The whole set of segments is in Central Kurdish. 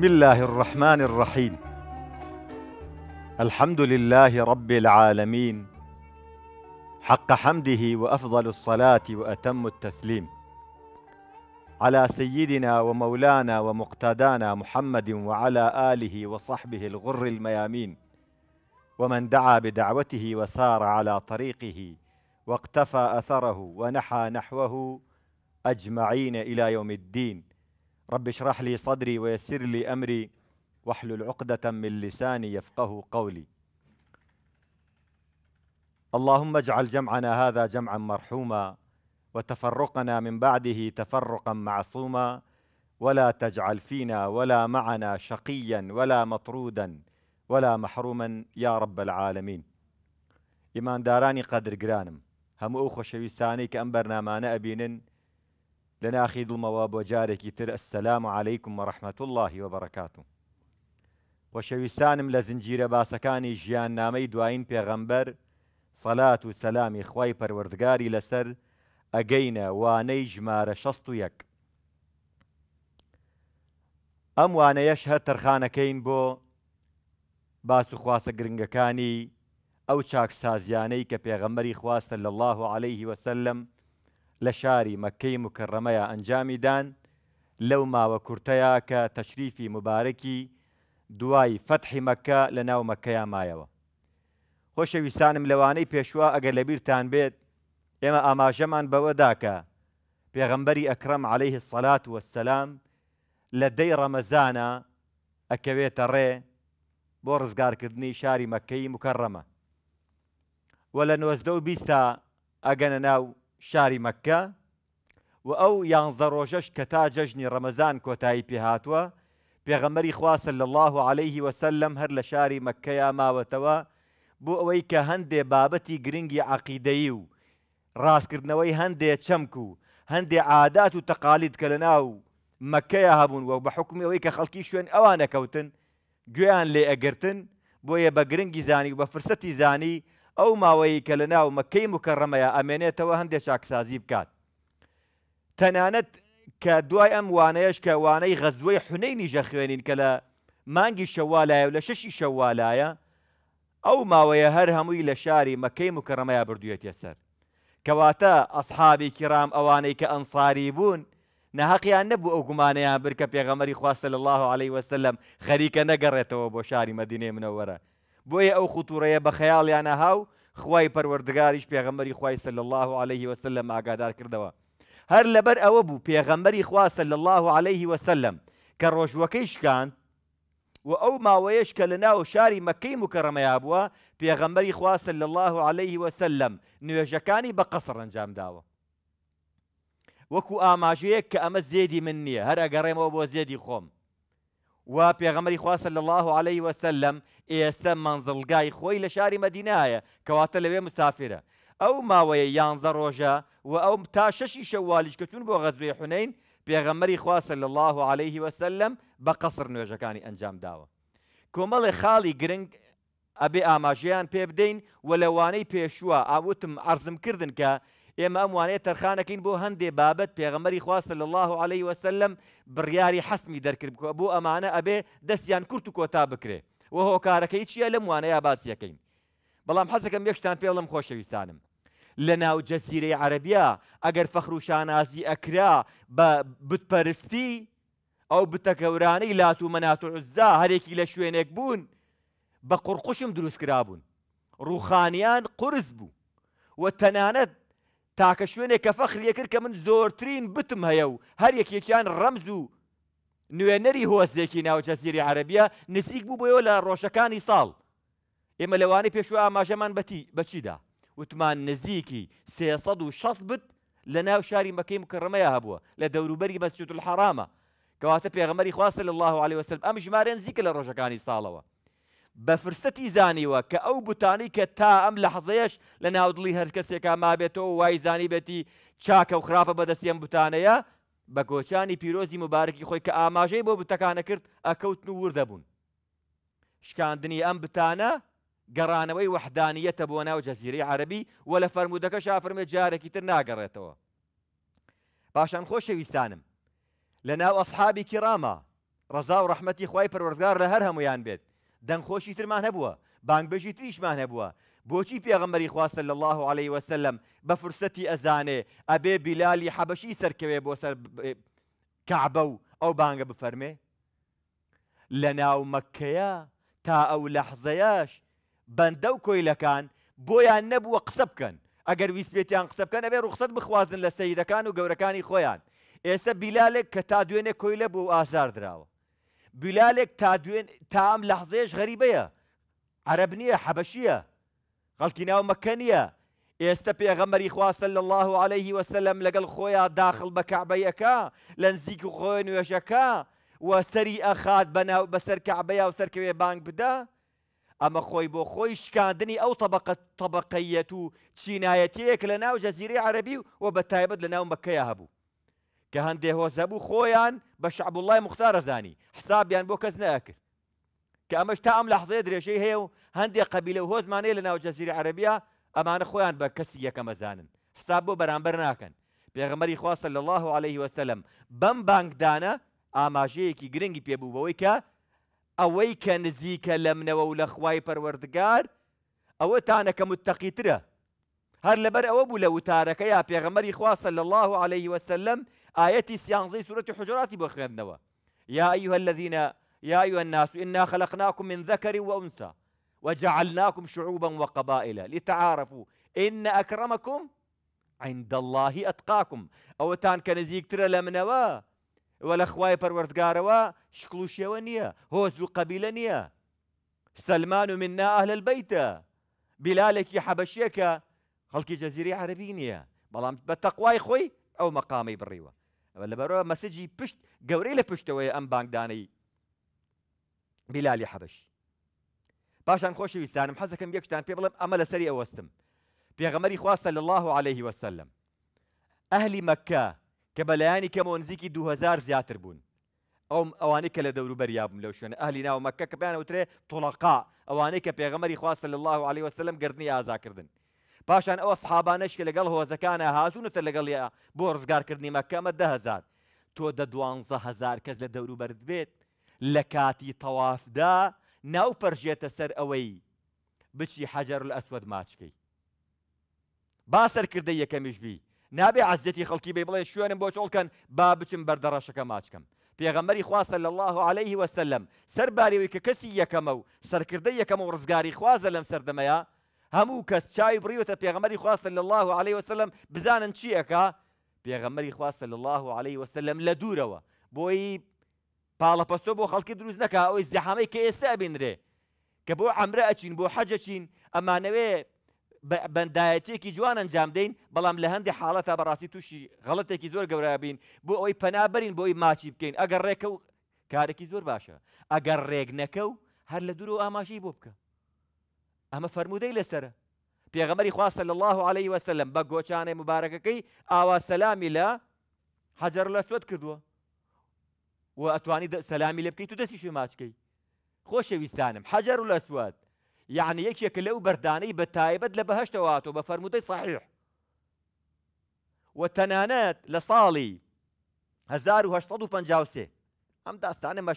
بسم الله الرحمن الرحيم الحمد لله رب العالمين حق حمده وافضل الصلاه واتم التسليم على سيدنا ومولانا ومقتدانا محمد وعلى اله وصحبه الغر الميامين ومن دعا بدعوته وسار على طريقه واقتفى اثره ونحى نحوه اجمعين الى يوم الدين رب اشرح لي صدري ويسر لي أمري واحلل عقدة من لساني يفقه قولي اللهم اجعل جمعنا هذا جمعا مرحوما وتفرقنا من بعده تفرقا معصوما ولا تجعل فينا ولا معنا شقيا ولا مطرودا ولا محروما يا رب العالمين إيمان داراني قدر هەموو هم أخو شويستاني كأن بەرنمانە أبينن لە ناخی دڵمەوە بۆ جارێکی تر ئەسەسلام و عیکم و ڕەحمەت اللهی وەبڕکاتوم وەشەویستانم لە زنجیرە باسەکانی ژیان نامەی دوایین پێغەمبەر سەلات و سەلامی خی پەروەردگاری لەسەر ئەگەینە وانەی ژمارە 16 ئەم وانەیەش هەر تەرخانەکەین بۆ باس و خواسە گرنگەکانی ئەو چاکسازیانەی کە پێغەمەری خواستە لە الله و عليهەیهی وسلم لە لشاري مكي مەکەی أنجامي دان لو ما وكرتيا کە تەشریفی مبارەکی دوای فەتحی مەکە لە ناو مەکەیان مایەوە خۆشەویستانم لەوانەی پێشوا ئەگەر لەبیرتان تان بيت اما اما پێغەمبەری بوداكا عليه اكرم عليه الصلاة والسلام لدي رمزانا اكويت الري ڕزگارکردنی شاری شاري مكي مكرمة لە نۆزدە و بیستا ناو شاری مەکە و ئەو یانزە ڕۆژەش کە تا جەژنی ڕەمەزان کۆتایی پێهاتووە پێغەمەری خواسە لە الله و عليهەیهی وسلم هەر لە شاری مەکەیا ماوەتەوە بۆ ئەوەی کە هەندێ بابەتی گرنگی عقیدەیی و ڕاستکردنەوەی هەندێ چەمک و هەندێ عادات و تەقالید کە لە ناو مەکەیە هەبوون و بە حکومی ئەوەی کە خەڵکی شوێن ئەوانە کەوتن گوێیان لێ ئەگرتن بۆیە بە گرنگی زانی و بە فرسەتی زانی ئەو ماوەی کە لە ناو مەکەی مکەڕەمەیە ئەمێنێتەوە هەندێک چاکسازی بکات. تەنانەت کە دوای ئەم وانەیەش کە وانەی غەزوەی حونەی نیژە خوێنین کە لە مانگی شەوالایە و لە شەشی شەوالایە ئەو ماوەیە هەر هەمووی لە شاری مەکەی مکەڕەمەیە بردوێتە سەر. کەواتە ئەسحابی کرام ئەوانەی کە ئەنساری بوون، نەهاقییان نەبوو ئەو گومانەیان برکە پێغەمەری خواستە لە الله عليه وسلم خەریکە نەگەڕێتەوە بۆ شاری مەدینێ منەوەرە بۆیە ئەو خوتوڕەیە بە خەیاڵیانە هاو خوای پەروەردگاریش پێغەمەری خوای سل الله عليه وسلم ئاگادار کردەوە هەر لەبەر ئەوە بوو پێغەمبەری خوا سل الله عليه وسلم کە ڕۆژوەکەی شکاند و ئەو ماوەیەش کە لە ناو شاری مەکەی مکەڕەمەیا بووە پێغەمبەری خوا سل الله عليه وسلم نوێژەکانی بە قەسڕ ئەنجام داوە وەکو ئاماژەیەک کە ئەمە زێدی من نییە هەر ئەگەڕێمەوە بۆ زێدی خۆم و پێغەمەری خواسە لە الله عليه وسلم ئێستا منزلگای خۆی لە شاری مەدینایە کەواتە لەوێ مسافرە ئەو ماوەیە یانزە ڕۆژە و ئەو تا شەشی شەوالیش کە چون بۆ غەزوێ حونین پێغەمەری خواسە لە الله عليه وسلم بە قەسر نوێژەکانی ئەنجام داوە کۆمەڵی خاڵی گرنگ ئەبێ ئاماژیان پێ بدەین و لەوانەی پێشووە ئاوتم ئارزم کردن کە ئێمە ئەموانەیە تەرخانەکەین بۆ هەندێ بابەت پێغەمەری خواستە لە الله عليه وسلم بڕیاری حەسمی دەرکرد بکە بۆ ئەمانە ئەبێ دەستیان کورت و کۆتا بکرێ وە هۆکارەکەی چییە لەم وانەیە باسیەکەین بەڵام حەزەکەم یەکشتان پێ بڵم خۆشەویستانم لە ناو جەسیرەی عەربیا ئەگەر فەخروشانازی ئەکرا بە بتپەرستی ئەو بتەکەورانەی لات و مەنات و عزا هەرێکی لە شوێنێک بوون بە قڕقشم دروستکرابوون ڕوخانیان قرس بوو و تەنانەت تاکە شوێنێک کە فەخریە کرد کە من زۆرترین بتم هەیە و هەر یەکێکیان ڕەمز و نوێنەری هۆزێکی ناو جەزیری عربیە نزیک بوو بۆەوە لە ڕۆژەکانی ساڵ ئێمە لەوانەی پێشوە ئاماژەمان بەتی بەچیدا وتمان نزیکی 360 بت لە ناو شاری مەکەی مکڕمەیە هەبووە لە دەوروبەری بەسجوت الحرامە کەواتە پێغەمەری خواستە لە الله عليه وسلم ئەم ژمارە نزیکە لە ڕۆژەکانی ساڵەوە بە فرسەتی زانیوە کە ئەو بوتانی کە تا ئەم لە حەزەیەش لە ناودڵی هەرکەسێکا مابێتەوە وای زانی بێتی چاکە و خراپە بەدەستیان بوتانەیە بە گۆچانی پیرۆزی مبارەکی خۆی کە ئاماژەی بۆ بتەکانە کرد ئەکەوتن و ور دەبوون. شکاندنی ئەم بتانە گەڕانەوەی وەحدانیەتە بۆ ناو جەزیری عەربی و لە فەرمودەکە شافرمە جارێکی تر ناگەڕێتەوە. پاشان خۆشەویستانم لە ناو ئەسحابی کیڕامە ڕزا و ڕحمەتی خی پەروەردگار لە هەر هەمویان بێت دەنخۆشی ترمان هەبووە بانگبژی تریشمان هەبووە بۆچی پێغەمەری خواستە لە الله عليه وسلم بە فرسەتی ئەزانێ ئەبێ بیلالی حەبەشی سەرکەوێ بۆ سەر کعبە و ئەو بانگە بفەرمێ لە ناو مەکەیە تا ئەو لەحزەیەش بەندە و کۆیلەکان بۆیان نەبووە قسە بکەن ئەگەر ویست پێێتیان قسە بکەن ئەبێ ڕوخسەت بخوازن لە سەیدەکان و گەورەکانی خۆیان ئێستا بیلالێک کە تا دوێنێ کۆیلە بۆ ئازار درراوە بلالێک تا دوێن تا ئەم لەحزێش غەریبەیە عرب نییە حەبەشیە غەڵکی ناو مەکە نییە ئێستا پێغەمەری خواستە لە الله عليه وسلم لەگەڵ خۆیان داخل بە کعبەیەەکە لە نزیک و خۆی نوێژەکە و سەری ئەخات بەناو بەسەر کعبەیە و سەرکەوێ بانگ بدە ئەمە خۆی بۆ خۆی شکاندنی ئەو طبقت طبقەیەت و چینایەتەیەک لە ناو جەزیری عربی و بە تایبەت لە ناو مەکەیە هەبوو کە هو هۆزەبوو خويان بشعب الله مختار زاني حسابیان يعني بۆ کەس نەکرد کە تام لحظه ئەم لە حزەیە درێژەی هەیە و هەندێک لنا و هۆزمانەیە امان خويان جەزیری عربیا ئەمانە خۆیان بە کەسی حساب بۆ بەرامبەر ناکەن پێغمەری خواستە لە الله عليه وسلم بەم بانگدانە ئاماژەیەکی گرنگی پێبوو بەوەی کە ئەوەی کە نزیکە لە منەوە و لە خوای پەروەردگار ئەوە تانەکە متتەقیترە هەر لەبەر ئەوە بوو لە وتارەکە یا پێغەمەری خواستە الله عليه وسلم ئاەتی سيانزي سورة حجرات بخير نوا يا أيها الذين يا أيها الناس إنا خلقناكم من ذكر وأنثى وجعلناكم شعوبا وقبائل لتعارفوا إن أكرمكم عند الله أتقاكم أو تان كنزيك ترى نوا ولا خواي پروردگاروا شكلو شيوانيا هوزو قبيلانيا سلمان منا أهل البيت بلالك حبشيك خلقي جزيري عربينيا بلام بتقواي خوي أو مقامي بالريوه ئەوە لەبەرەوە مەسجی پشت گەورەی لە پشتەوەی ئەم بانگدانەی بیلالی حەبش پاشان خۆشەویستانم حەزەکەم یەکشتان پێ بڵم ئەمە لەسەری ئەوەستم پێغەمەری خواستە لە الله عليه وسلم ئەهلی مەکە کە بەلایانی کەمەوە نزیکی 2000 زیاتر بوون ئەو ئەوانەی کە لە دەوروبەریا بم لەو شوێن ئەهلی ناو مەکە کە بیانەوترێ تۆڵقا ئەوانەی کە پێغەمەری خواستە لە الله عليه وسلم گردنی ئازاکردن پاشان ئەوە سحابانش کە لەگەڵ هۆزەکانە هاتوونەتە لەگەڵیا بۆ ڕزگارکردنی مەکەمە دههزار تۆ دە دوهزار کەس لە دەوروبەرت بێت لە کاتی تەوافدا ناو پەرژێتە سەر ئەوەی بچی حەجر لە ئەسود ماچکەی باسەرکردە یەکەمیش بی نابێ عزەتی خەڵکی بێ بڵێ شوێنم بۆ چۆڵکەن با بچم بەردەڕەشەکە ماچکەم پێغەمەری خواستە لە الله عليه وسلم سەربارەوەی کە کەسی یەکەمە و سەرکردە یەکەم و ڕزگاری خوازە لەم سەردەمەیە هەموو کەس چاوی بڕیوەتە پێغەمەری خواستە لە الله عليه وسلم بزانن چیەکە پێغەمەری خواستە لە الله عليه وسلم لە دوورەوە بۆی پاڵەپەستۆ بۆ خەڵکی دروست نەکە ئەوەی زەحامەی کە ئێستا بینرێ کە بۆ عمرە ئەچین بۆ حەجەچین ئەمانەوێ بەندایەتێکی جوان ئەنجام دەین بەڵام لە هەندی حاڵەتە بەڕاستی تووشی غەڵەتێکی زۆر گەورابین بۆ ئەوەی پەنابەرین بۆی ماچی بکەین ئەگەر ڕێکە و کارێکی زۆر باشە ئەگەر ڕێگ نەکە و هەر لە دوور و ئاماژی بۆ بکە ئەمە فەرمودەی لەسرە پێغەمەری خواستە لە الله عليه وسلم بە گۆچانەی مبارەکەەکەی ئاوا سەلامی لە حەجر لە سوت کردو و ئەتوانی سەلامی لە بکەیت و دەستیشی ماچکەی خۆشەویستانم حەجر و يعني لە سوات یعنی یەکێکە لەو بەردانەی بە تایبەت لە بەهشتەوەاتەوە بە فەرمودەی صحیح و تەنانەت لە ساڵی 1950 ئەم هم داستان و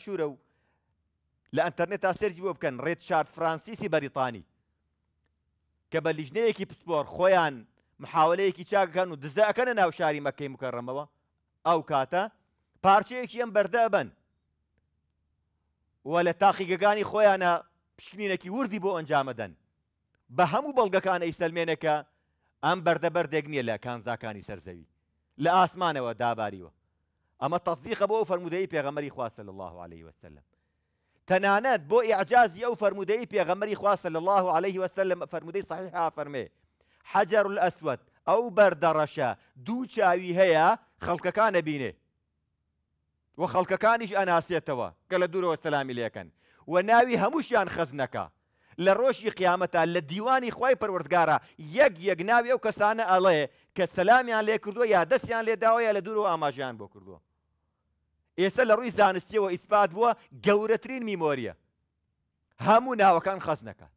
لە ئەتەرنێت تا سێرجی بۆ بکەن ڕێت شار فرانسیسی بەریتانی کە بە لیژنەیەکی پسپۆر خۆیان محاولەیەکی چاکەن و دزەکەنە ناو شاری مەکەی مکەڕەمەوە ئەو کاتە پارچەیەکی ئەم بەردەبن وە لە تاقیگەکانی خۆیانە پشکنینەکی وردی بۆ ئەنجامەدەن بە هەموو بەڵگەکانە ئیسلمێنەکە ئەم بەردەبەردێک نییە لە کانزاکانی سەرزەوی لە ئاسمانەوە داباریوە ئەمە تەصدیقە بۆ فەرمودەی پێغەمەری خواستە الله عليه وسلم تەنانەت بۆ ئیعجازی ئەو فەرمودەی پێغەمەری خواستە لە الله عليه وسلم فەرمودەی صحیح فەرمێ حەجر ئەسوەت ئەو بەردەڕەشە دوو چاوی هەیە خەڵکەکانە بینێ وە خەڵکەکانیش ئەناسێتەوە کە لە دوورەوە سەلامی لەکەن و ناوی هەمووشیان خەزنەکە لە ڕۆژی قیامەتە لە دیوانی خی پەروەردگارە یەک یەک ناوی ئەو کەسانە ئەڵێ کە سەلامیان لێ کردووە یا دەستیان لێداوەیە لە دوور و ئاماژیان بۆ کردووە ئێستا لە ڕووی زانستیەوە ئیسپات بووە گەورەترین میمۆریە هەموو ناوەکان خەس نەکات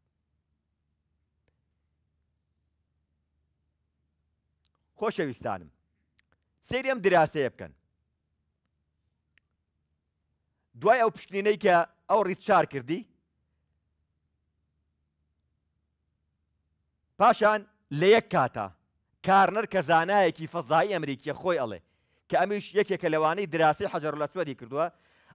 خۆشەویستانم سری ئەم دراسەیە بکەن دوای ئەو پشتینەی کە ئەو ڕیچار کردی پاشان لە یەک کاتە کارنەر کە زانایەکی فەزایی ئەمریکیە خۆی ئەڵێ کە ئەمیش یەکێکە لەوانەی دراسی حەجر لە سوەری کردووە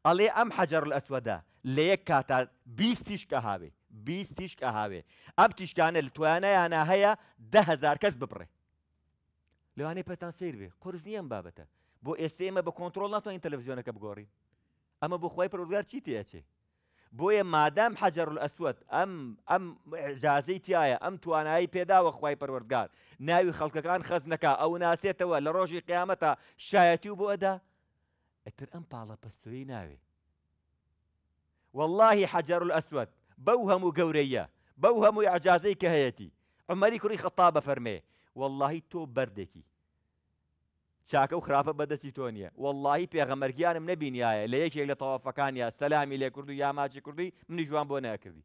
ئەڵێ ئەم حەجر لە ئەسوەدا لە یەک کاتا بیست تیشکە هاوێ بیست تیشکە هاوێ ئەم تیشکانە لە توانایانە هەیە دههزار کەس بپڕێ لەوانەیە پێتان سیر بێ قرس نییەم بابەتە بۆ ئێستا ئێمە بە کۆنتترۆل ناتوانین تەلەڤزیۆنەکە بگۆڕین ئەمە بۆ خۆی پرۆزگار چی تێچێ بوي ما دام حجر الاسود ام ام اعجازي تيايا ام تو انا اي بيدا وخواي پروردگار ناوي خلق كان خزنك او ناسيت ولا روجي قيامته شايتي بو ادا اتر ام بالا بستوي ناوي والله حجر الاسود بوهم قوريه بوهم اعجازي كهيتي عمري كري خطابه فرمي والله تو بردكي چاکە و خراپە بەدەستی تۆ نیە واللهی پێغەمەرگیانم نبینایە لە یەکێک لە تەوافەکانیا سەلامی لێ کورد و یاماچی کوردی منی جوان بۆ ناکردی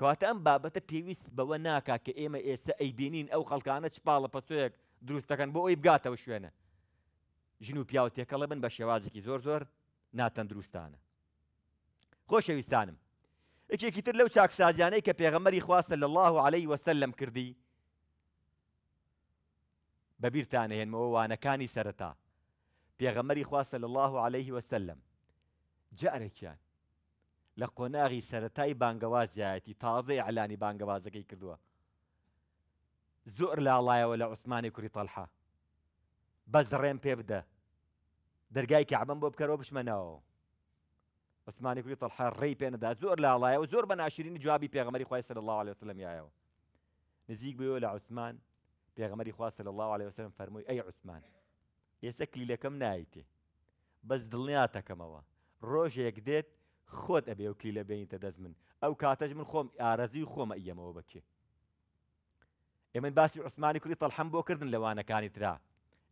کەواتە ئەم بابەتە پێویست بەوە ناکا کە ئێمە ئێستا ئەیبینین ئەو خەڵکانە چپاڵە پستۆیەک دروستەکەن بۆ ئەوی بگاتەوە شوێنە ژن و پیاوە تێکەڵە بن بە شێوازێکی زۆر زۆر ناتەندروستانە خۆشەویستانم یەکێکی تر لەو چاکسازیانەی کە پێغەمەری خواستە لە الله عليه وسلم کردی بەبییرتانە هێنمەوە وانەکانی سەرەتا پێغەمەری خواستە لە الله عليه وسلم جارێکیان لە قۆناغی سەتای بانگەوازایەتی تازەی علانی بانگەوازەکەی کردووە زۆر لاڵایەوە لە عوسمانی کوری تەلحا بەزڕێن پێ بدە دەرگای کەعبم بۆ بکەرەوە بشمەنەوە عوسمانی کوری تەلحا ڕێی پێنەدا زۆر لاڵایەوە زۆر بە ناشرین جوابی پێغەمەری خوای سەر الله عليه وسلم یایەوە نزیک بووە لە عوسمان پێغەمەری خواست صلی الله عليه وسلم فەرمووی ئەی عوسمان ئێستا کلیلەکەم نایتێ بەس دڵنیاتەکەمەوە ڕۆژێک یک خۆت خود و او بینیتە دەست من او کاتج من خۆم ئارەزی خۆمە ئەمەوە بکێ امن باسی عوسمانی کوری تەلحەم بۆ کردن لوانه کانی ترا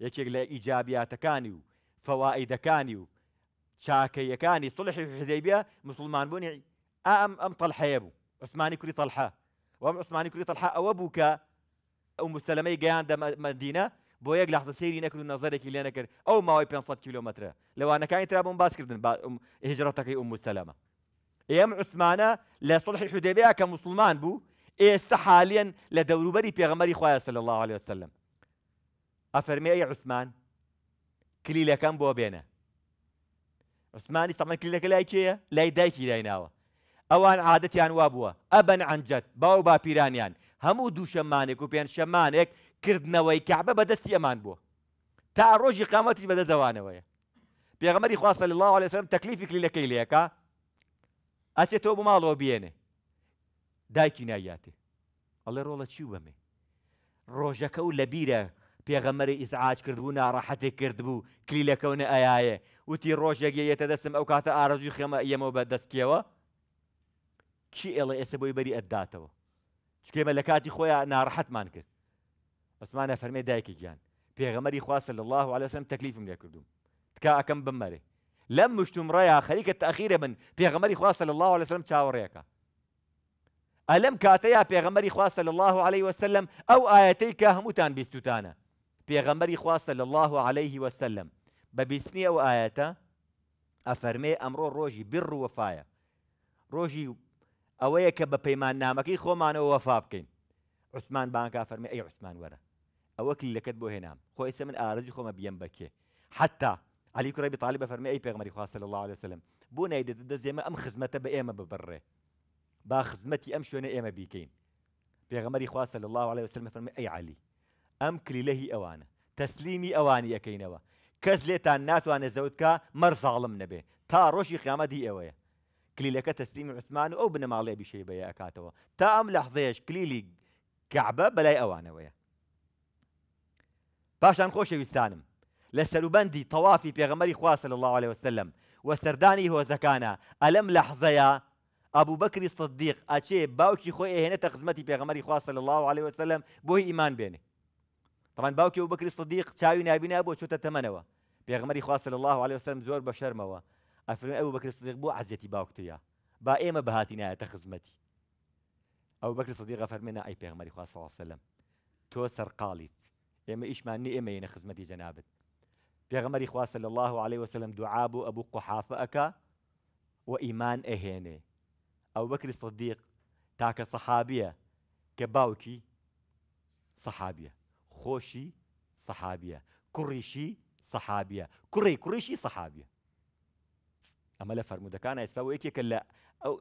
یکی یەکێک ایجابیات کانیو و کانیو و چاکەیەکانی صلح حدەیبە مسلمان بونی ام ام تەلحەیە بوو عوسمانی کوری تەلحە وەم عوسمانی کوری تەلحە ئەوە بوو جاي عند مدينه بو بۆ لحظه سيري ناكل النظر اللي انا لێ او ما وي 500 كيلومتر لو انا كان بۆم باسکردن باسكر ئەو مستەلەمە ئێم عوسمانە لە سڵحی حودێبیا کە مسلمان بوو ئێستا حالێن لدور بري پێغەمەری خويا صلى الله عليه وسلم افرمي اي عثمان ئەفەرمی ئەی عوسمان کلیلەکەم بۆ بێنە عوسمانی سەمە کلیلەکە لا کێە لای دایکی دایناوە عادتي عادەتیان وابوا ابا عن جد باو با بيران يعني هەموو دووشەمانێک و پێنج شەمانێک کردنەوەی کابە بەدەستی ئەمان بووە تا ڕۆژی قامەتی بەدە دەوانەوەیە پێغمەری خواستە لە الله لەسرم تەکلیفی کلیلەکەی لەکە ئەچێت تۆ بۆ ماڵەوە بێنێ دایکی نایاتێ ئەڵێ ڕۆڵە چی بەمێ ڕۆژەکە و لە بیرە پێغەمەری ئیزعاج کردبوو ناڕەحەتێ کردبوو کلیلەکەونە ئەیە وتی ڕۆژێک یەتە دەستم ئەو کاتە ئارەزوی خێمە ئەمەوە بە دەستکیەوە چی ئێڵە ئێستا بۆی بەری ئەداتەوە چکێمە ملکاتی خویا خۆیان مان کرد ئەسمانە فەرمێ دایکێکیان پێغەمەری خواستە لە الله علەسم تەکلیفم لێ کردوم تکا ئەەکەم لم مشتم مشتوم ڕێە خەریکە تاخیرە من پێغەمەری خواستە لە الله وسلم چاوەڕێەکە ألم کاتەیە پێغەمەری خواستە لە الله عليه وسلم أو ئاەتەی همتان هەمووتان بیستوتانە پێغەمەری خواستە الله عليه وسلم بە أو ئەو أفرمي أمرو روجي بر بڕ روجي ئەوەیە کە بە پەیمان نامەکەی خۆمانەوە وەفا بکەین عوسمان بانکا فەرمی ئەی عوسمان وەرە ئەوە کلیلەکەت بۆ هێنام خۆ ئێستا من ئارەجی خۆمە بیم بکێ حتا علی کوڕی بتالی بە فەرمی ئەی پێغمەری خوا صلی الله عليه وسلم بۆ نایدێت دەزێمە ئەم خزمەتە بە ئێمە ببڕێ با خزمەتی ئەم شوێنە ئێمە بیکەین پێغمەری خوا صلی الله عليه وسلم فەرمی ئەی علی ئەم کلیلەهی ئەوانە تەسلیمی ئەوانی یەکەینەوە کەس لێتان ناتوانێت زەوتکە مەرزاڵم نەبێ تا ڕۆژی قیامەتی ئێوەیە کلیلەکە تەسلیمی عوسمان و ئەو بنەماڵێ بیشەی بە ئەکاتەوە تا ئەم لەحزەیەش کلیلی کعبە بەلای ئەوانەوەیە پاشان خۆشەویستانم لە سەروبەندی تەوافی پێغەمەری خواسە لە الله عليه وسلم و سەردانی هۆزەکانە ئەلم لەحزەیە ئەبوو بەکری صدیق ئەچێ باوکی خۆی ئەهێنێتە خزمەتی پێغەمەری خواسە لە الله عليه وسلم بۆی ئیمان بێنێ تەمان باوکی و بکری صدیق چاوی نابینا بۆ چۆتە تەمەنەوە پێغمەری خواسە لە الله عليه وسلم زۆر بە شەرمەوە أفرم أبو بكر الصديق بو عزتي باوكتيا با إيما ئێمە بەهاتینایەتە خزمەتی ئەو بەکرە سدیقە فەرمێنە ئەی پێغمەری خوا سەلم إيما إيما ئێمە إيما إيما ینە خزمەتی جەنابێت پێغمەری خواه صلى الله عليه وسلم دعابو أبو قحافة أكا وإيمان إهيني أبو بكر الصديق بەکری صحابية كباوكي صحابية خوشي صحابية كريشي صحابية كري كريشي صحابية ئەمە لە فرەرمودەکان ئەسپا و یەکێکە لە ئەو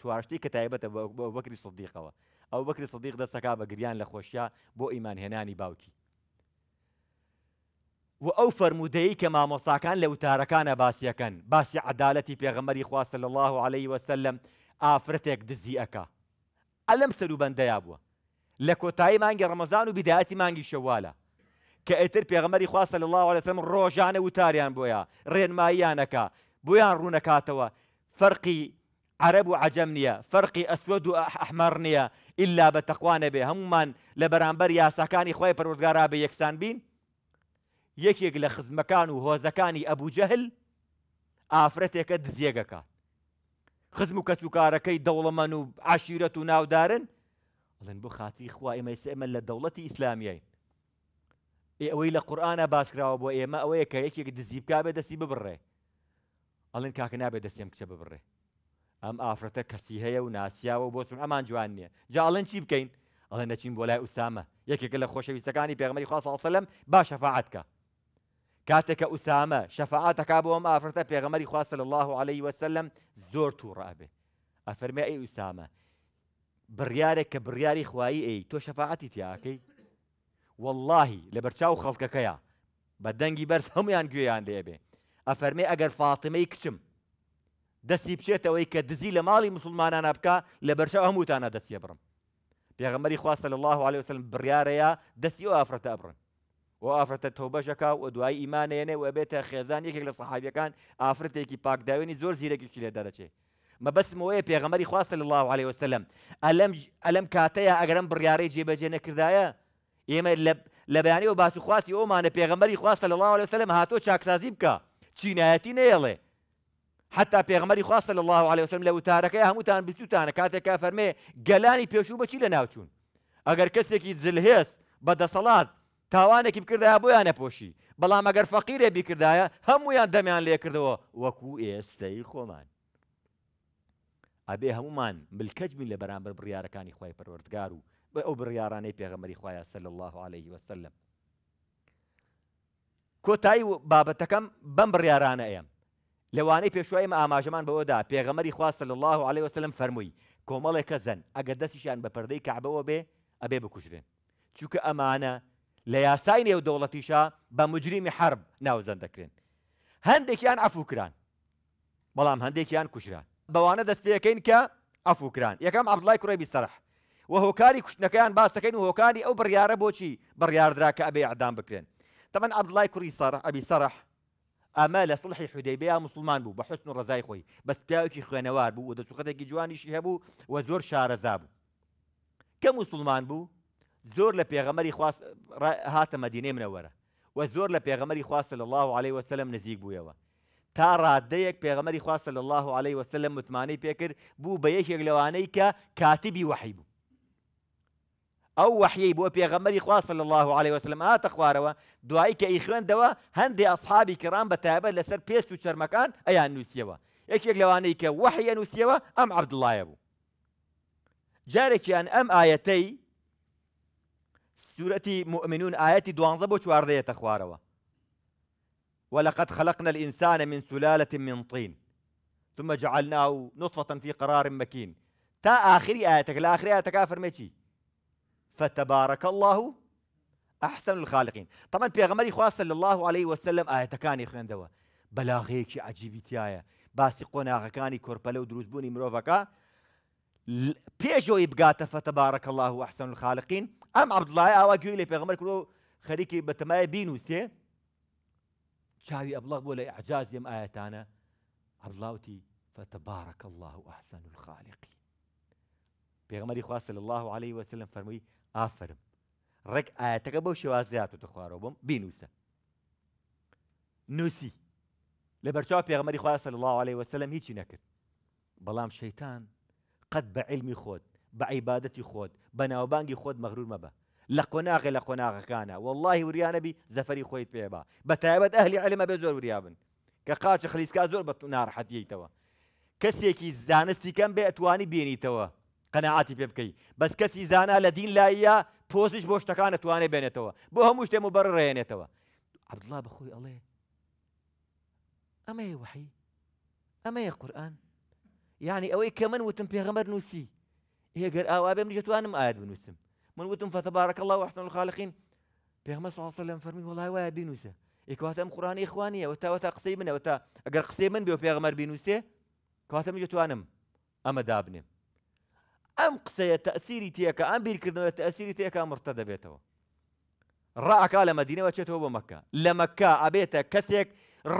چوارشتی کە تایبەتە بۆ بەکری سڵدیقەوە ئەو بەکری سڵدیق دەستەکە بە گریان لە خۆشییا بۆ ئیمانهێنانی باوکی و ئەو فرەرمودەیە کە مامۆساکان لە وتارەکانە باسیەکەن باسی عدالەتی پێغەمەری خواستە لە الله عليه وسلم ئافرەتێک دزی ئەەکە ئەلم سەروبندەیە بووە لە کۆتایی مانگی ڕەمەزان و بیداەتی مانگی شەوالە کە ئەتر پێغەمەری خواستە لە الله عليه وسلم ڕۆژانە وتاریان بۆیە ڕێنماییانەکە بۆیان ڕوونەکاتەوە فەرقی عرب و عجەم نییە فەرقی ئەسود و ئەحمەر نییە ئللا بە تەخواانە بێ هەمومان لە بەرامبەر یاساکانی خۆی پەرۆزگارا بە یەکسان بین یەکێک لە خزمەکان و هۆزەکانی ئەبوجەهل ئافرەتێکە دزیێگەکات خزم و کەسوکارەکەی دەوڵەمەن و عاشیرەت و ناودارن بڵێن بۆ خاتی خوا ئێمە ئێمە لە دەوڵەتی ئیسلامیین ئەوەی لە قورآە باسکراوە بۆ ئێمە ئەوەیە کە یەکێک دزیبکا بێ دەستی ببڕێ ئەڵێن کاکە نابێت دەستێم کچە ببڕێ ئەم ئافرەتە کەسی هەیە و ناسیاوە بۆ سم ئەمان جوان نییە جا ئەڵەن چی بکەین ئەڵێ نەچین بۆ لای ئوسامە یەکێکە لە خۆشەویستەکانی پێغمەری سلم با شەفاعتکە کاتێکە ئوسامە شەفاعاتەکە بۆ ئەم ئافرەتە پێغمەری خواستە الله عليه وسلم زۆر تووڕابێ ئەفەرمێ ئەی أسامة بڕیارێک کە بڕیاری خوایی ئەی تۆ شەفاعتی تیاکەی واللهی لە بەرچاو خەڵکەکەیە بە دەنگی بەرز هەمویان گوێیان لێبێ ئەفەرمێ ئەگەر فاتمەی کچم دەستی بچێتەوەی کە دزی لە ماڵی مسلمانانە بکە لە بەرچە هەمووتانە دەستی بڕم پێغەمەری خواستە لە الله عليه وسلم بڕیارەیە دەستی و ئافرەتە ئەبرن و ئافرەتە تۆبەشەکە و دوای ئیمانێنێ و ئەبێتە خێزان یەکێک لە سەحابیەکان ئافرەتێکی پاکداوێنی زۆر زیرەکیکی لێ دەرەچێت مەبەسمەوەی پێغەمەری خواستە لە الله عليه وسلم ئەلەم کاتەیە ئەگەرم بڕیارەی جێبەجێ نەکردایە ئێمە لە بەیانی و باسوخواستی ئەومانە پێغەمەری خواستە لە الله عليه وسلم هاتۆ چاکسازی بکە چینایەتی نێڵێ حتا پێغمەری خواستە لە الله عليه وسلم لە وتارەکەی هەمووتان بستوتانە کاتێکا فەرمێ گەلانی پێشوو بەچی لە ناوچوون ئەگەر کەسێکی جلهێز بە دەسەڵات تاوانێکی بکردایە بۆیان نەپۆشی بەڵام ئەگەر فەقیرێ بیکردایە هەمویان دەمیان لێکردەوە وەکو ئێستەی خۆمان ئەبێ هەمومان ملکەجبین لە بەرامبەر بڕیارەکانی خی پەروەردگار و بە ئەو بڕیارانەی پێغەمەری خوایە سەل الله عليه وسلم کۆتایی بابەتەکەم بەم بڕیارانە ئەم لەوانەی پێشوایمە ئاماژەمان بەوەدا پێغەمەری خواستە لە الله عليه وسلم فەرمووی کۆمەڵێک کە زەن ئەگەر دەستیشان بە پەردەی کەعبەوە بێ ئەبێ بکوژرێن چونکە ئەمانە لە یاسای نێو دەوڵەتیشا بە مجرمی حرب ناوزەن دەکرێن هەندێکیان ئەفوکران بەڵام هەندێکیان کوژران بەوانە دەستپێەکەین کە ئەفوکران یەکەم عبدڵای کوڕێبی سەرح و هۆکاری کوشتنەکەیان باس دەکەین و هۆکاری ئەو بڕیارە بۆچی بڕیاردرا کە ئەبێ عدام بکرێن طبعا عبد الله کوڕی سەر ئەبی سەرح ئەمە لە سڵحی حودەیبەیە مسلمان بوو بە حستن و ڕزای خۆی بەس پیاوێکی خوێنەوار بوو و دەسوخەتێکی جوانیشی هەبوو و زۆر شارەزا بوو کە مسلمان بوو زۆر لە پێغەمەری خواست هاتە مەدینەی منەوەرە و زۆر لە پێغەمەری خواست لە الله عليه وسلم نزیک بوویەوە تا ڕادەیەک پێغەمەری خواست لە الله عليه وسلم متمانەی پێکرد بوو بە یەکێک لەوانەی کە کاتیبی وحی بوو او وحيي بو پێغەمەری خوا صلى الله عليه وسلم ئاتە آه، خوارەوە دوایی دوا هندي خوێندەوە كرام بتابه لسر بە تایبەت مكان اي انوسيوا يك يك لواني یەکێک وحي انوسيوا ام عبد الله يبو جارك ان ام ايتي سورة مؤمنون ايتي دوانزە بۆ چواردەیەتە خوارەوە ولقد خلقنا الإنسان من سلالة من طين ثم جعلناه نطفة في قرار مكين تا آخر آياتك لآخر آياتك أفرمي فتبارك الله احسن الخالقين طبعا پیغمبری خوا صلى الله عليه وسلم آية كان دوا بلاغيك بەلاغەیەکی تيايا باسي قونا غكاني کۆرپەلە و دروستبوونی مرۆڤەکە پێشەوەی بگاتە فتبارك الله و ئەحسن الخالقین ئەم عبدڵای ئاوا گوێی لە پێغمەر کرۆ خەریکی بەتەمایە بینوسێ چاوی ئەبڵغ بۆ لە عجاز ئەم ئاەتانە عبدڵاوتی فتەبارەکە الله و ئەحسن الخالقین پێغمەری خوا صلی الله عليه وسلم فرمي ئافرم ڕێک ئاەتەکە آه، بەو شێوازیات و بم بینوسە نووسی لە بەرچاو پێغمەری خواسە لە الله عليه وسلم هیچی نەکرد بەڵام شەیتان قەت بە علمی خۆت بە عیبادەتی خۆت بە ناوبانگی خۆت مەغرور مەبە لە قۆناغی لە قۆناغەکانە واللهی وریانەبی زەفەری خۆی پێبا بە تایبەت ئەهلی علمە بێ زۆر وریابن کە قاچە خلیسکا زۆر بە ناڕحەتیەیتەوە کەسێکی زانستی کەم بێ ئەتوانی بینیتەوە قناعاتی پێ بکەیت بەس کەسی زانا لە دین لایە پۆزیش بۆ شتەکانە توانێ بێنێتەوە بۆ هەموو شتێم و بەڕێنێتەوە عبدڵا بەخۆی ئەڵێ ئەمەیە وحی ئەمەیە قورآن یعنی ئەوەی کە من وتم پێغەمەر نووسی هێگەر ئاوا بێم دەتوانم ئاەت بنووسم من وتم فتەبارەکە الله وحسن الخالقین پێغمە ساڵسە لەم فەرمی وڵای وایە بینوسە ئیکواتە ئەم قڕانی خوانیەوە تاوە تا قسەی منەوە تا ئەگەر قسەی من بێ پێغەمەر بینوسێ کاتە من دەتوانم ئەمە دابنێم ئەم قسەیە تەسیری تێکە ئەم بیرکردنەوە تەسیری تێکە مرتە دەبێتەوە ڕعکا لە مەدینەوە چێتەوە بۆ مەکە لە مەکە ئەبێتە کەسێک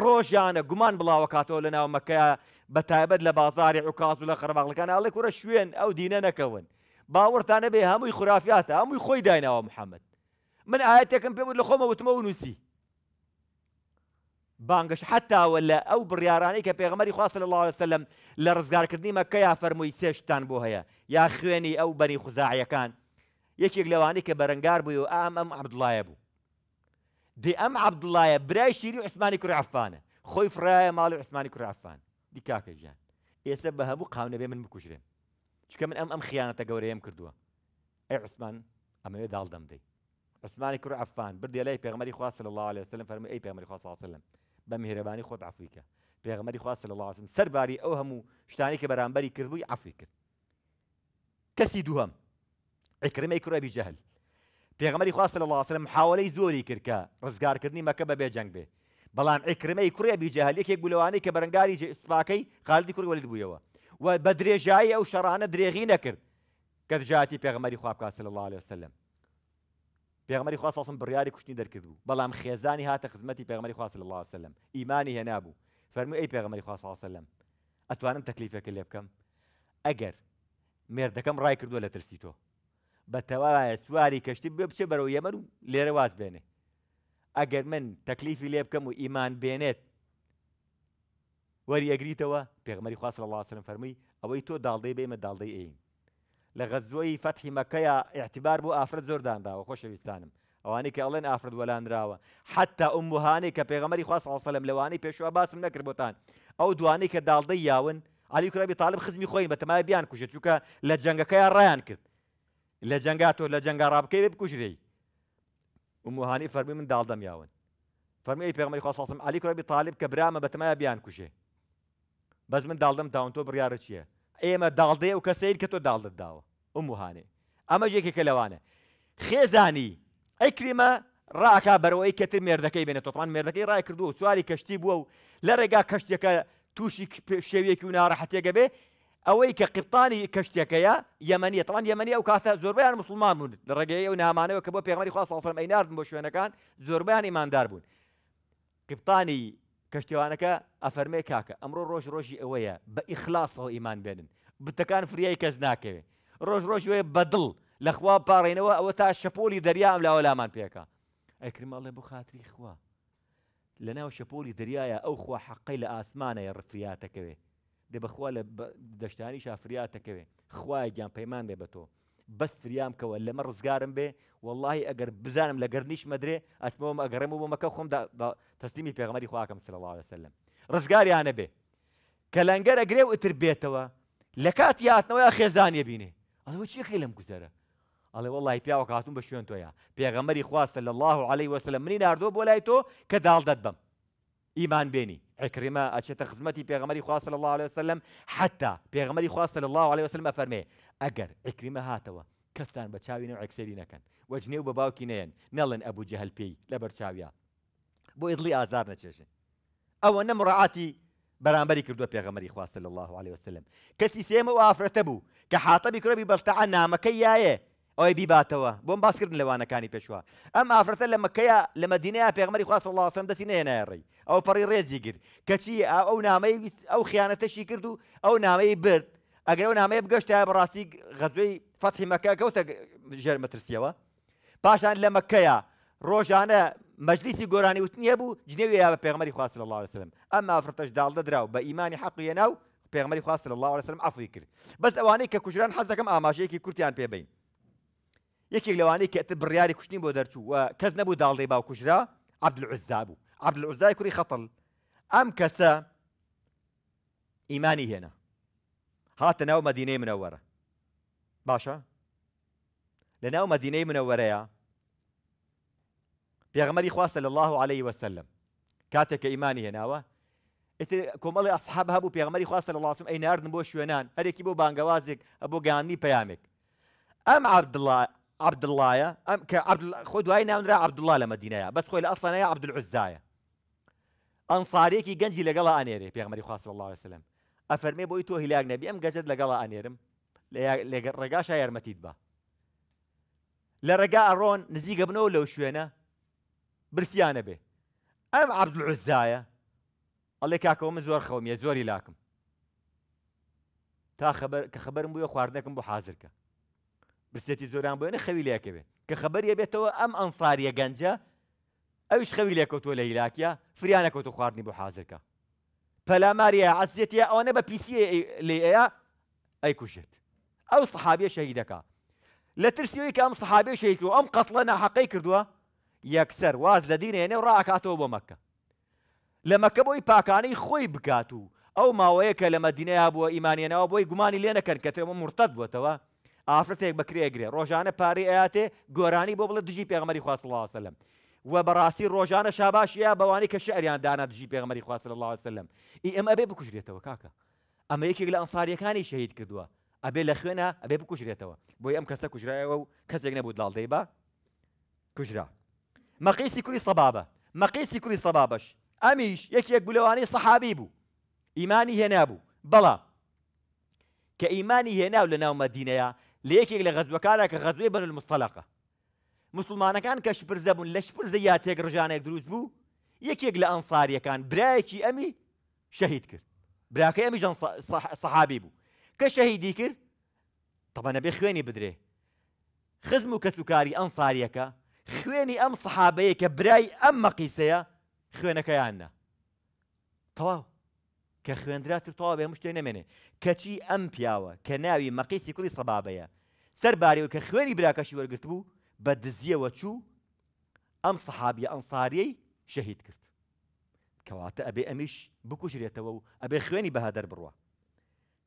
ڕۆژیانە گومان بڵاوە کاتەوە لە ناو مەکە بە تایبەت لە بازاری عکاز و لە خەرباڵەکان ئاڵێک کوڕە شوێن ئەو دینە نەکەون باوەڕتانە بێ هەمووی خورافاتە هەمووی خۆی دایناوە محەممەد من ئاەتێکم پێ بود لە خۆمە وتمە و نووسی بانگش حتى ولا او بڕیارانەی کە پێغمەری خواست لە الله وسلم لرزگار لە ڕزگارکردنی مەکەیا فەرمووی سێشتان بۆ هەیە یا خوێنی ئەو بەری خوزاعیەکان یەکێک لەوانی کە بەرەنگار بووی و ام عبد الله بوو دی ئەم عبدڵایە برای شیری عسمانی کوعافانە خۆی فرایە ماڵی عسمانی کوعافان دیکاکە ژیان ئێستا بە هەموو قاونە بێ من بکوژرێم چکە من ئەم ئەم خیانەتە گەورەیەم کردووە ئەی عسمان دم داڵ دەمدەی عسمانی عفان بردی لای پێغمەری خواست لە الله عليه وسلم فەرمی ئەی الله خواست وسلم بە میهرەبانی خۆت عفیکە پێغمەری خواست لە لازم سەرباری ئەو هەموو شتانی کە بەرامبەری کردبووی عفی کرد کەسی دووەم ئەکرمەی کوڕەبی جەهل پێغمەری خواست لە لاسم حاوەی زۆری کردکە ڕزگارکردنی مەکە بە بێجەنگ بێ بەڵام ئەکرمەی کوڕێبی جەهل یەکێک بولەوانەی کە بەرەنگاری سپاکەی خالدی کوڕوەلت بوویەوە و بە درێژایی ئەو شەڕانە درێغی نەکرد کە دژاتی پێغمەری خوابکە لە الله عليه وسلم پێغمەری خواسەڵسم بڕیاری کوشتنی دەرکرد بوو بەڵام خێزانی هاتە خزمەتی پێغمەری خواست لە الله سلم ئیمانی هێنابوو فەرمو ئەی پێغمەری خواسەڵسلم ئەتوانم تەکلیفەکە لێ بکەم ئەگەر مێردەکەم ڕای کردووە لە ترسی تۆ بە تەواە سواری کەشتی بێ بچێ بەرەو یەمەر و لێرە واز بێنێ ئەگەر من تەکلیفی لێ بکەم و ئیمان بێنێت وەری ئەگریتەوە پێغمەری خواست لە الله سلم فەرمی ئەوەی تۆ داڵدەی بێمە داڵدەی ئەین لە غەزوەی فەتحی مەکەیە احتیبار بوو ئافرەت زۆردانداوە خۆشەویستانم ئەوانەی کە ئەڵێن ئافرد وەلاندراوە حتا ئومبهانەی کە پێغەمەری خواست ئاسەلم لەوانەی پێشوە باسم نەکرد بۆتان ئەو دوانەی کە داڵدەی یاون علیکرابی تاالب خزمی خۆی بەتەمای بیان کوشێت چووکە لە جنگەکەیان ڕیان کرد لە جنگاتۆ لە جنگا ڕابکەی بێ بکوژرەی وموهانی فەرمی من داڵدەم یاون فەرمی پێغمەری خواستم علیکرابی تاالب کە برامە بەتەمای بیان کوژێ بەس من داڵدەم تاونتۆ بڕیاە چییە ئێمە داڵدێ و کە سیر کە تۆ داڵت داوە ئەموهانێ ئەمە ژێکێکە لەوانە خێزانی ئەیکریمە ڕاکا بەرەوەی کەتر مێردەکەی بێنێت تۆپان مێردەکەی ڕای کردو و سواری کەشتی بووە و لە ڕێگا کەشتەکە تووشی شێویەکی و ناڕەحەتێگە بێ ئەوەی کە قپتانی کەشتەکەیە یەمەنیە تەڵان یەمەنی ئەو کاتە زۆربیان مسلمان بوون لە ڕێگەی و نامانەوە کە بۆ پێغمەری خوا ساڵفرم ئەیناردن بۆ شوێنەکان زۆربیان ئیماندار بوون قپتانی کەشتیوانەکە ئەفەرمێ کاکە ئەمڕۆ ڕۆژ ڕۆژی ئەوەیە بە ئیخلاسەوە ئیمان بێنن بتەکان فریای کەس ناکەوێ ڕۆژ ڕۆژ وێ بەدڵ لەخوا پاڕێنەوە ئەوە تا شەپۆلی دەریام لاوە لامان پێکە ئەکرمەڵێ بۆ خاتری خوا لە ناو شەپۆلی دەریایە ئەو خوا حەقی لە ئاسمانەیە ڕفریاتەکەوێ دێ بەخوا لە دەشتانی شافریاتەکەوێ خوایە گیان پەیمان بێ بە تۆ بس في ريام كوا اللي مر زقارن به والله أجر بزانم لقرنيش مدري أتمهم أجرم أبو مكوخهم دا, دا تسليمي في غماري خواكم صلى الله عليه وسلم رزقاري يعني أنا به كلانجر أجري وتربيته لكات ياتنا ويا خزان يبيني الله وش يخيلهم كثرة الله والله بيا وقعتون بشون تويا بيا غماري خوا صلى الله عليه وسلم منين أردو بولايتو كدال ددم إيمان بيني عكرمة أشتا خزمتي بيغمري خواه صلى الله عليه وسلم حتى بيغمري خواه صلى الله عليه وسلم أفرميه ئەگەر ئەکریمە هاتەوە کەستان بە چاوینەوە ئەکسری نەکەن وەجنێ و بە نلن ابو جهل ئەبوو جەهل پێی لە بەرچاویا بۆ ئیدلی ئازار نەچێژن ئەوە نەمڕعاتی بەرامبەری کردووە پێغەمەری خواستە لە الله عليه وسلم کەسی سێمە و ئافرەتە بوو کە حاتەبی کوڕبی بەڵتەعە نامەکەی یایە ئەوەی بیباتەوە بۆم باسکردن لەوانەکانی پێشوە ئەم ئافرەتە لە مەکەیا لە مدینەیە پێغمەری خواست الله سم دەستی نێنایڕی ئەو او ڕێزی گرت کەچی او نامەی او خیانەتەشی کرد و ئەو نامەی برد اگر اون همه ئەگەر ئەو نامەیە بگەشتە بەڕاستی غەزوی فەتحی مەکە کەوتە ژێر مەترسیەوە پاشان لە یا ڕۆژانە مجلسی گرانی وتنیە بوو جنێوی یا بە پێغمەری خواست لە الله وسلم ئەما فرتەش داڵدە دراو بە ئیمانی حەقیە ناو پێغمەری خواست لە الله وسلم ئەفوی کرد بەس ئەوانەی کە کوژران حەزەکەم ئاماژەیەکی کورتیان پێبین یەکێک لەوانەی کە بڕیاری کوشتنی بۆ دەرچوو کەس نەبوو داڵدەی باو کوژرا عبدالعزا بوو عبدالعزای کوری خەتڵ ام کەسە ایمانی هێنا هات ناو مدينه منوره باشا لناو مدينه منوره يا بيغمري خواص الله عليه وسلم كاتك ايماني هنا وا اتكم الله اصحابها ابو بيغمري خواص الله سبحانه وسلم اي نار نبو شوينان هذه كيبو بانغوازك ابو غاني بيامك ام عبد الله عبد الله يا ام كعبد خذ وين نرى عبد الله لما يا بس خوي اصلا يا عبد العزايه انصاريكي جنجي لقلا انيري بيغمري خواص الله عليه وسلم ئەفەرمێ بۆی تۆ هیلاک نەبی ئەم گەزت لەگەڵا ئەنێرم ڕێگاشا یارمەتیت بە لە ڕێگا ئەڕۆن نزیگە بنەوە لەو شوێنە برسیانە بێ ئەم عبدعزایە ئەڵێ کاکەوە من زۆر خەومیە زۆری لاکم تا کە خبرم بووە خواردنەکەم بۆ حازرکە برسێتی زۆران بۆێنە خەوی لەکەوێ کە خبەریە بێتەوە ئەم ئەنساریە گەنجە ئەوش خەوی لێکەوتۆ لە هیلاکیە فریانەکەوتۆ خواردنی بۆ حازرکە پەلاماریە عزیەتە ئەوانە بە پیسی لێەیە ئەیکوژێت ئەو سەحابە شەهیدەکە لە ترسیەوەی کە ئەم سەحابێ شەیکو ئەم قەتڵە نەحەقەی کردووە یەکسەر واز لە دیینێنێ و ڕاکاتەوە بۆ مەکە لە مەکە بۆی پاکانەی خۆی بکات و ئەو ماوەیە کە لە مەدینەیە بووە ئیمانێنەوە بۆی گومانی لێ نەکەن کە ترمە مرتەت بووتەوە ئافرەتێک بەکرێگرێ ڕۆژانە پارێ ئەیاتێ گۆرانی بۆ بڵە دژی پێغمەری خواستڵاوسەلم و بەڕاستی ڕۆژانە شاباشیە بەوانی کە شعریان دانادژی پێغمەری خواست لە الله وسلم ئی ئەم ئەبێ بکوژرێتەوە کاکە ئەمە یەکێک لە ئەمفاریەکانی شەهید کردووە ئەبێ لە خوێنە ئەبێ بکوژرێتەوە بۆی ئەم کەسە کوژرایەوە و کەسێک نەبوو لاڵدەی بە کوژرا مەقیسی کوری سەبابە مەقیسی کوری سەبابش ئەمیش یەکێک گولەوانەی سەحابی بوو ئیمانی هێنابوو بەڵام کە ئیمانی هێناو لە ناو مەدینەیە لە یەکێک لە غەزوەکانە کە غەزوی بەن المستەلقە مسلمانەکان کە شپرزە بوون لە شپرزە یا تێگرژانێک دروست بوو یەکێک لە ئەنساریەکان برایەکی ئەمی شەهید کرد براکە ئەمی ژەن سەحابی بوو کە شەهیدی کرد تەبەنە بێ خوێنی بدرێ خزم و کەسوکاری ئەنساریەکە خوێنی ئەم سەحابەیە کە برای ئەم مەقیسەیە خوێنەکەیاننا تەواو کە خوێندراتر تەوا بێ مشتێ نەمێنێ کەچی ئەم پیاوە کە ناوی مەقیسی کوری سەبابەیە سەربارەوە کە خوێنی براکەشی وەرگرت بوو بدزيه وشو ام صحابي انصاري شهيد كرت كواتا ابي امش بكشر يتوو ابي خواني بهادر بروا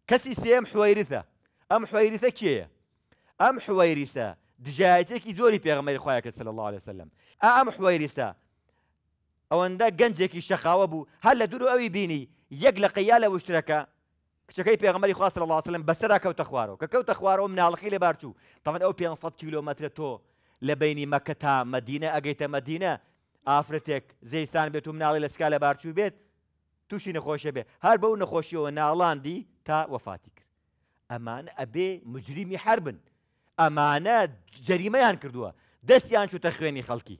كسي سيم حويرثه ام حويرثه كي ام حويرثه دجايتك يزوري بيغمر خوياك صلى الله عليه وسلم ام حويرثه او ان دا جنجك الشخاوه بو هل دورو اوي بيني يقلق قياله واشتركه كشكي في غمري خاص صلى الله عليه وسلم بسرا كوت اخواره كوت اخواره من الخيل بارتو طبعا او بين 100 كيلو متر تو لە بینی مەکە تا مەدینە ئەگەیتە مەدینە ئافرەتێک زەیستان بێت و مناڵی لە سکا لە بارچوو بێت تووشی نەخۆشە بێ هەر بەو نەخۆشیەوە ناڵاندی تا وەفاتی کرد ئەمانە ئەبێ مجرمی هەر بن ئەمانە جەریمەیان کردووە دەستیان چوتە خوێنی خەڵکی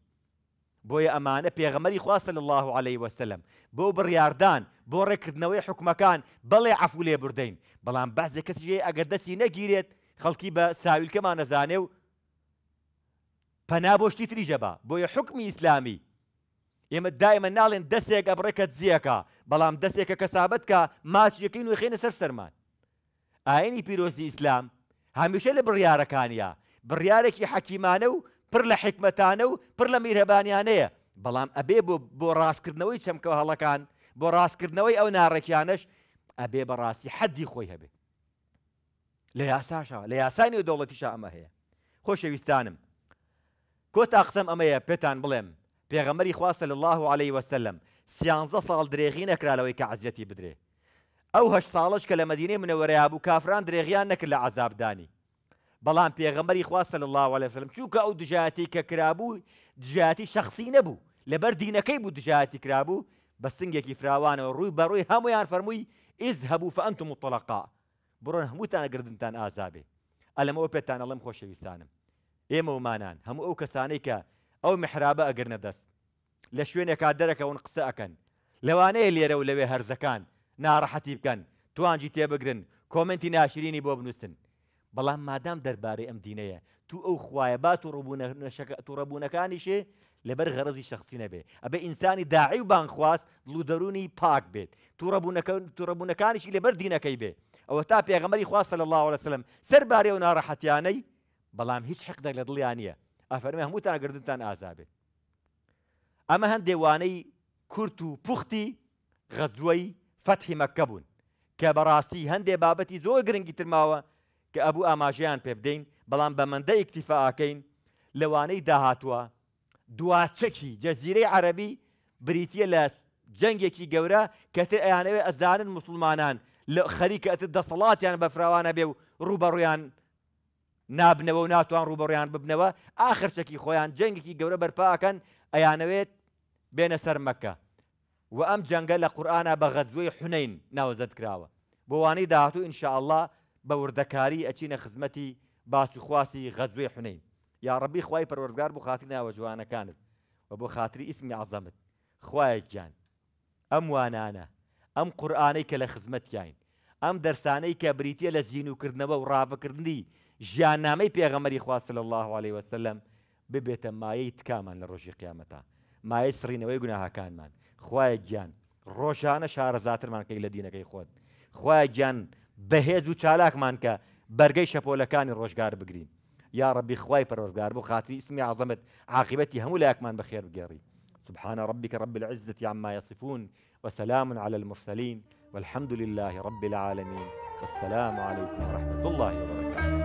بۆیە ئەمانە پێغەمەری خواستە لە الله عليه وسلم بۆ بڕاردان بۆ ڕێکردنەوەی حکومەکان بەڵێ عفو لێ بردەین بەڵام بەزێ کەسیژێ ئەگەر دەستی نەگیرێت خەڵکی بە ساویلکەمان نەزانێ و پەنابۆشتی تریژە بە بۆیە حکمی ئیسلامی ئێمە دایمە ناڵێن دەسێک ئەبڕێکەت زیەکە بەڵام دەسێکە کەسابەت کە ماچیەکەین و خێنە سەر سەرمان ئاینی پیرۆزی ئیسلام هەمیشە لە بڕیارەکانیە بڕیارێکی حەکیمانە و پڕ لە حکمەتانە و پڕ لە میرەبانیانەیە بەڵام ئەبێ بۆ ڕاستکردنەوەی چەمکە هەڵەکان بۆ ڕاستکردنەوەی ئەو ناڕێکیانش ئەبێ بە ڕاستی حەدی خۆی هەبێ لە یاساشە لە یاسانی و دەوڵەتیشە ئەمە هەیە خۆشەویستانم كوت أقسم ئەمەیە بتان بلم پێغەمەری خواستە لە الله عليه وسلم سيانزا صال دريغين نەکرالەوەی کە عزیەتی بدري أو هەش صالش كلا مدينة من منەوەریا بوو کافران درێغیان نەکرد لە عذابدانی بەڵام پێغەمەری خواستە الله عليه وسلم كاو ئەو ككرابو کە شخصي نبو شخصی نەبوو لەبەر دینەکەی بوو دژاتی کرابوو بە سنگێکی وروي ڕووی بەڕووی يان فرموي اذهبوا فأنتم الطلقاء برون هموتان قردنتان آزابي ألم ئەلەمەوە ألم خوشي خۆشەویستانم ئێمە ومانان هەموو ئەو کەسانەی کە ئەو محرابە ئەگەرنە دەست لە شوێنێکا دەرەکەون قسە ئەەکەن لەوانەیە لێرە و لەوێ هەرزەکان ناڕەحەتی بکەن توانجی تێبگرن کۆمنتی ناشرینی بۆ بنووسن بەڵام مادام دەربارەی ئەم دینەیە تو ئەو خوایەبات و ڕبوونەکانیشێ لەبەر غەرزی شخصی نەبێ ئەبێ ئینسانی داعی و بانخواست لودەرونی پاک بێت تو ڕبوونەکانیشی لەبەر دینەکەی بێ ئەوە تا پێغەمەری خواستە لە الله وسلم سەربارەی و ناڕەحەتیانەی بەڵام هیچ حقدەك لە دڵیان نییە ئەفەرمە هەمووتان گردنتان ئازابێت ئەمە هەندێوانەی کورت و پوختی غەزوەی فەتحی مەکە بوون کە بەڕاستی هەندێ بابەتی زۆر گرنگی ترماوە کە ئەبوو ئاماژیان پێ بدەین بەڵام بە مندە ئیکتیفاکەین لەوانەی داهاتووە دواچەکی جەزیرەی عەربی بریتە لە جەنگێکی گەورە کەتر ئەیانەوێ ئەزانن مسلمانان لە خەریکە ئەت دەسەڵاتیان بە فراوانە بێ و ڕوبەڕویان نابنەوە و ناتوان ڕوبڕیان ببنەوە ئاخرچەکی خۆیان جەنگێکی گەورە بەرپاکەن ئەیانەوێت بێنە سەرمەکە و ئەم جەنگە لە قورآە بە غەزوی حونەین ناوزەت کراوە بۆوانەی داهاتوو ئینشاءله بە وردەکاری ئەچینە خزمەتی باسی خواسی غەزوی حونەین یا ڕبی خی پەروەرگار بۆ خاتری ناوە جوانەکانت و بۆ خاتری ئیسمی عزەمت خوایەکیان ئەم وانانە ئەم قورآانەی کە لە خزمەتیان ئەم دەرسانەی کە بریتە لە زیینوکردنەوە و ڕاوەکردنی جانامي پێغەمەری خواستە صلى الله عليه وسلم ما ببێتە مایەی تکامان لە ڕۆژی قیامەتە مایە سرینەوەی گوناهاکانمان خوایە گیان ڕۆژانە شارەزاترمان کەی لە دینەکەی خۆت خوایە گیان بەهێز و چالاکمان کە بەرگەی شەپۆلەکانی ڕۆژگار بگرین ربي خواي خوای بو خاطر خاتری عظمت عزمت عاقبەتی هەموو من بخير بگيري سبحان ربك رب العزة عما يصفون وسلام على المرسلين والحمد لله رب العالمين والسلام عليكم ورحمة الله وبركاته